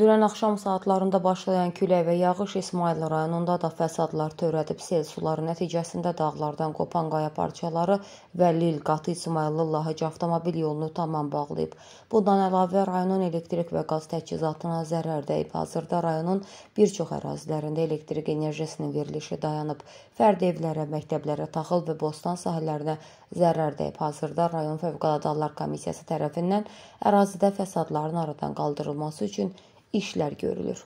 Dünən axşam saatlarında başlayan külək və yağış İsmayıl rayonunda da fəsadlar törədib. Sel suları nəticəsində dağlardan qopan qaya parçaları və Lil Qatı İsmayıllı Lahıc avtomobil yolunu tamam bağlayıb. Bundan əlavə rayonun elektrik və qaz təchizatına zərər dəyib. Hazırda rayonun bir çox ərazilərində elektrik enerjisinin verilişi dayanıb. Fərdi evlərə, məktəblərə, taxıl və bostan sahələrinə zərər dəyib. Hazırda rayon Fövqəladə Hallar Komissiyası tərəfindən ərazidə fəsadların aradan qaldırılması üçün işler görülür.